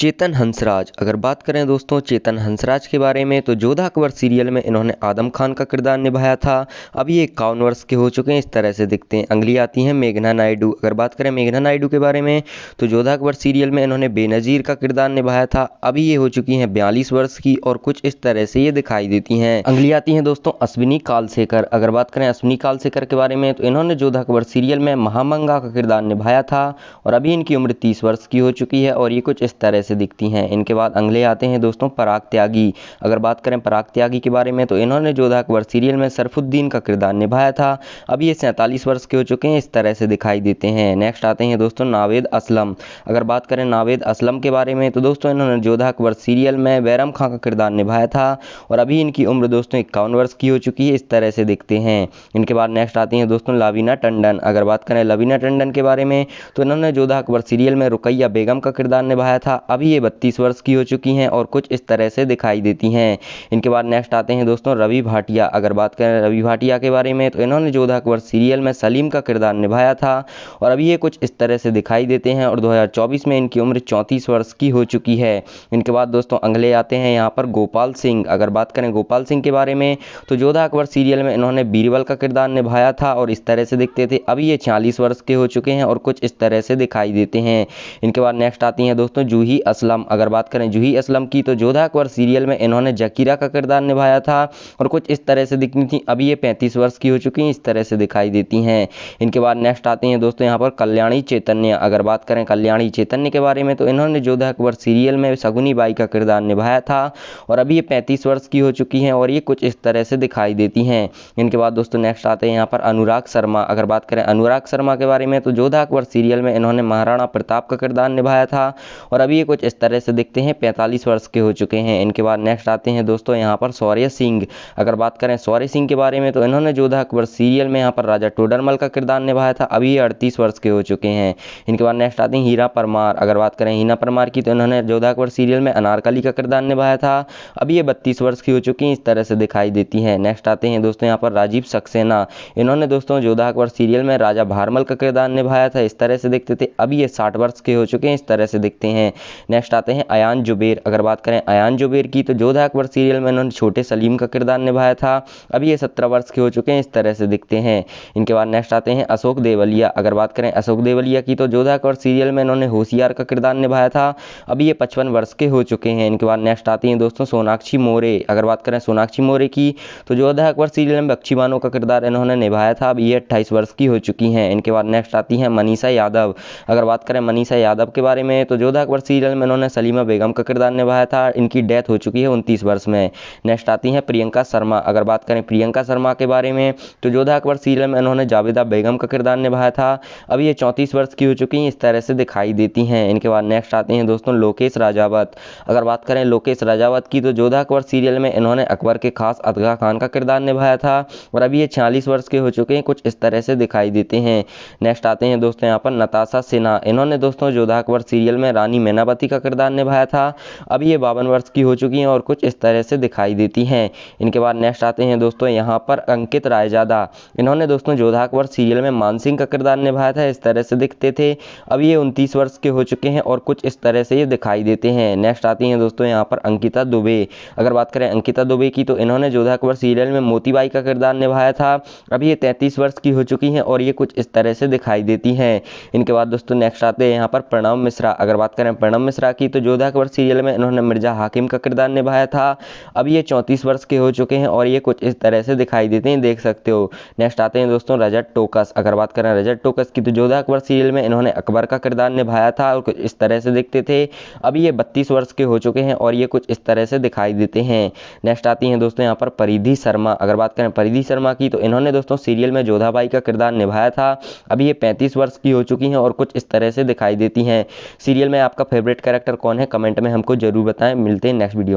चेतन हंसराज अगर बात करें दोस्तों चेतन हंसराज के बारे में तो जोधा अकबर सीरियल में इन्होंने आदम खान का किरदार निभाया था अब ये इक्यावन वर्ष के हो चुके हैं इस तरह से दिखते हैं अंगली आती हैं मेघना नायडू अगर बात करें मेघना नायडू के बारे में तो जोधा अकबर सीरियल में इन्होंने बेनज़ीर का किरदार निभाया था अभी ये हो चुकी हैं बयालीस वर्ष की और कुछ इस तरह से ये दिखाई देती हैं अंगली आती हैं दोस्तों अश्विनी कालशेखर अगर बात करें अश्विनी कालशेखर के बारे में तो इन्होंने जोधा अकबर सीरियल में महामंगा का किरदार निभाया था और अभी इनकी उम्र तीस वर्ष की हो चुकी है और ये कुछ इस तरह जैसे दिखती हैं इनके बाद अगले आते हैं दोस्तों पराग त्यागी अगर बात करें पराग त्यागी के बारे में तो इन्होंने जोधा अकबर सीरियल में सरफुद्दीन का किरदार निभाया था अब ये सैंतालीस वर्ष के हो चुके हैं इस तरह से दिखाई देते हैं नेक्स्ट आते हैं दोस्तों नावेद असलम अगर बात करें नावेद असलम के बारे में तो दोस्तों इन्होंने जोधा अकबर सीरियल में बैरम खां का किरदार निभाया था और अभी इनकी उम्र दोस्तों इक्यावन वर्ष की हो चुकी है इस तरह से दिखते हैं इनके बाद नेक्स्ट आती हैं दोस्तों लावीना टंडन अगर बात करें लवीना टंडन के बारे में तो इन्होंने जोधा अकबर सीरियल में रुकैया बेगम का किरदार निभाया था अभी ये बत्तीस वर्ष की हो चुकी हैं और कुछ इस तरह से दिखाई देती हैं इनके बाद नेक्स्ट आते हैं दोस्तों रवि भाटिया अगर बात करें रवि भाटिया के बारे में तो इन्होंने जोधा अकबर सीरियल में सलीम का किरदार निभाया था और अभी ये कुछ इस तरह से दिखाई देते हैं और दो में इनकी उम्र चौंतीस वर्ष की हो चुकी है इनके बाद दोस्तों अगले आते हैं यहाँ पर गोपाल सिंह अगर बात करें गोपाल सिंह के बारे में तो जोधा अकबर सीरियल में इन्होंने बीरबल का किरदार निभाया था और इस तरह से दिखते थे अभी ये छियालीस वर्ष के हो चुके हैं और कुछ इस तरह से दिखाई देते हैं इनके बाद नेक्स्ट आती हैं दोस्तों जूही असलम अगर बात करें जूही असलम की तो जोधा अकबर सीरियल में इन्होंने जकीरा का किरदार निभाया था और कुछ इस तरह से दिखनी थी अभी ये पैंतीस वर्ष की हो चुकी हैं इस तरह से दिखाई देती हैं इनके बाद नेक्स्ट आते हैं दोस्तों यहाँ पर कल्याणी चैतन्य अगर बात करें कल्याणी चैतन्य के बारे में तो इन्होंने जोधा अकबर सीरियल में सगुनी बाई का किरदार निभाया था और अभी ये पैंतीस वर्ष की हो चुकी हैं और ये कुछ इस तरह से दिखाई देती हैं इनके बाद दोस्तों नेक्स्ट आते हैं यहाँ पर अनुराग शर्मा अगर बात करें अनुराग शर्मा के बारे में तो जोधा अकबर सीरियल में इन्होंने महाराणा प्रताप का किरदार निभाया था और अभी ये कुछ कुछ इस तरह से दिखते हैं पैंतालीस वर्ष के हो चुके हैं इनके बाद नेक्स्ट आते हैं दोस्तों यहाँ पर सौर्य सिंह अगर बात करें सौर्य सिंह के बारे में तो इन्होंने जोधा अकबर सीरियल में यहाँ पर राजा टोडरमल का किरदार निभाया था अभी ये अड़तीस वर्ष के हो चुके हैं इनके बाद नेक्स्ट आते हैं हीरा परमार अगर बात करें हीना परमार की तो इन्होंने जोधा अकबर सीरियल में अनारकली का किरदार निभाया था अभी ये बत्तीस वर्ष की हो चुकी हैं इस तरह से दिखाई देती हैं नेक्स्ट आते हैं दोस्तों यहाँ पर राजीव सक्सेना इन्होंने दोस्तों जोधा अकबर सीरियल में राजा भारमल का किरदार निभाया था इस तरह से दिखते थे अभी ये साठ वर्ष के हो चुके हैं इस तरह से दिखते हैं नेक्स्ट आते हैं अयान जुबेर अगर बात करें अयान जुबेर की तो जोधा अकबर सीरियल में उन्होंने छोटे सलीम का किरदार निभाया था अभी ये सत्रह वर्ष के हो चुके हैं इस तरह से दिखते हैं इनके बाद नेक्स्ट आते हैं अशोक देवलिया अगर बात करें अशोक देवलिया की तो जोधा अकबर सीरियल में इन्होंने होशियार का किरदार निभाया था अभी ये पचपन वर्ष के हो चुके हैं इनके बाद नेक्स्ट आती हैं दोस्तों सोनाक्षी मोरे अगर बात करें सोनाक्षी मोरे की तो जोधा अकबर सीरियल में बक्षी बानो का किरदार इन्होंने निभाया था अब ये अट्ठाईस वर्ष की हो चुकी हैं इनके बाद नेक्स्ट आती हैं मनीषा यादव अगर बात करें मनीषा यादव के बारे में तो जोधा अकबर सीरियल में इन्होंने सलीमा बेगम का किरदार निभाया था इनकी डेथ हो चुकी है उनतीस वर्ष में नेक्स्ट आती हैं प्रियंका शर्मा अगर बात करें प्रियंका शर्मा के बारे में तो जोधा अकबर सीरियल में इन्होंने जावेदा बेगम का किरदार निभाया था अब ये चौंतीस वर्ष की हो चुकी हैं इस तरह से दिखाई देती हैं इनके बाद नेक्स्ट आते हैं दोस्तों लोकेश राजावत अगर बात करें लोकेश राजावत की तो जोधा अकबर सीरियल में इन्होंने अकबर के खास अदगा खान का किरदार निभाया था और अभी ये छियालीस वर्ष के हो चुके हैं कुछ इस तरह से दिखाई देते हैं नेक्स्ट आते हैं दोस्तों यहाँ पर नताशा सिन्हा इन्होंने दोस्तों जोधा अकबर सीरियल में रानी मैनावती मालती का किरदार निभाया था अभी ये बावन वर्ष की हो चुकी हैं और कुछ इस तरह से दिखाई देती हैं इनके बाद नेक्स्ट आते हैं दोस्तों यहाँ पर अंकित रायजादा इन्होंने दोस्तों जोधाकवर सीरियल में मानसिंह का किरदार निभाया था इस तरह से दिखते थे अब ये उनतीस वर्ष के हो चुके हैं और कुछ इस तरह से ये दिखाई देते हैं नेक्स्ट आती हैं दोस्तों यहाँ पर अंकिता दुबे अगर बात करें अंकिता दुबे की तो इन्होंने जोधाकवर सीरियल में मोतीबाई का किरदार निभाया था अब ये तैंतीस वर्ष की हो चुकी हैं और ये कुछ इस तरह से दिखाई देती हैं इनके बाद दोस्तों नेक्स्ट आते हैं यहाँ पर प्रणव मिश्रा अगर बात करें प्रणव मिश्रा की तो जोधा अकबर सीरियल में इन्होंने मिर्जा हाकिम का किरदार निभाया था अब ये चौंतीस वर्ष के हो चुके हैं और ये कुछ इस तरह से दिखाई देते हैं देख सकते हो नेक्स्ट आते हैं दोस्तों रजत टोकस अगर बात करें रजत टोकस की तो जोधा अकबर सीरियल में इन्होंने अकबर का किरदार निभाया था और कुछ इस तरह से दिखते थे अब ये बत्तीस वर्ष के हो चुके हैं और ये कुछ इस तरह से दिखाई देते हैं नेक्स्ट आती हैं दोस्तों यहाँ पर परिधि शर्मा अगर बात करें परिधि शर्मा की तो इन्होंने दोस्तों सीरियल में जोधा बाई का किरदार निभाया था अभी ये पैंतीस वर्ष की हो चुकी हैं और कुछ इस तरह से दिखाई देती हैं सीरियल में आपका फेवरेट फेवरेट कैरेक्टर कौन है कमेंट में हमको जरूर बताएं मिलते हैं नेक्स्ट वीडियो में